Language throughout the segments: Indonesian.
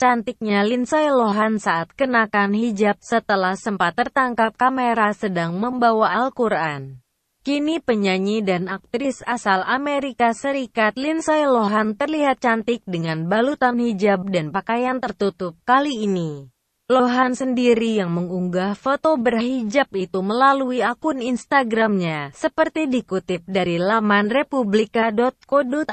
Cantiknya Lindsay Lohan saat kenakan hijab setelah sempat tertangkap kamera sedang membawa Al-Quran. Kini penyanyi dan aktris asal Amerika Serikat Lindsay Lohan terlihat cantik dengan balutan hijab dan pakaian tertutup kali ini. Lohan sendiri yang mengunggah foto berhijab itu melalui akun Instagramnya, seperti dikutip dari laman republika.co.id.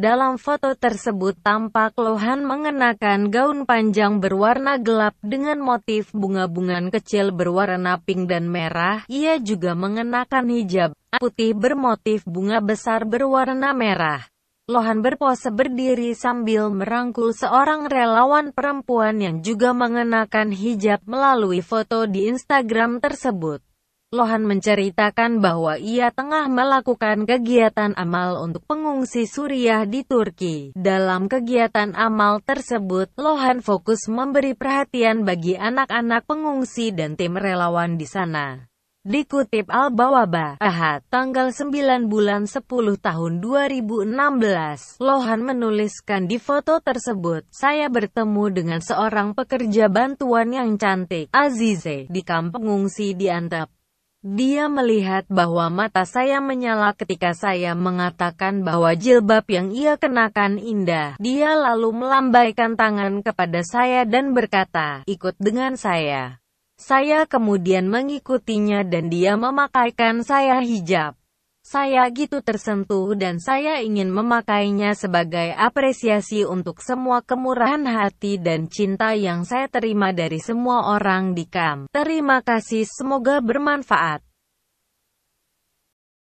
Dalam foto tersebut tampak Lohan mengenakan gaun panjang berwarna gelap dengan motif bunga-bungan kecil berwarna pink dan merah. Ia juga mengenakan hijab putih bermotif bunga besar berwarna merah. Lohan berpose berdiri sambil merangkul seorang relawan perempuan yang juga mengenakan hijab melalui foto di Instagram tersebut. Lohan menceritakan bahwa ia tengah melakukan kegiatan amal untuk pengungsi Suriah di Turki. Dalam kegiatan amal tersebut, Lohan fokus memberi perhatian bagi anak-anak pengungsi dan tim relawan di sana. Dikutip Al-Bawaba, Ahad, tanggal 9 bulan 10 tahun 2016, Lohan menuliskan di foto tersebut, saya bertemu dengan seorang pekerja bantuan yang cantik, Azize, di kamp pengungsi di Antep. Dia melihat bahwa mata saya menyala ketika saya mengatakan bahwa jilbab yang ia kenakan indah. Dia lalu melambaikan tangan kepada saya dan berkata, ikut dengan saya. Saya kemudian mengikutinya dan dia memakaikan saya hijab. Saya gitu tersentuh dan saya ingin memakainya sebagai apresiasi untuk semua kemurahan hati dan cinta yang saya terima dari semua orang di KAM. Terima kasih, semoga bermanfaat.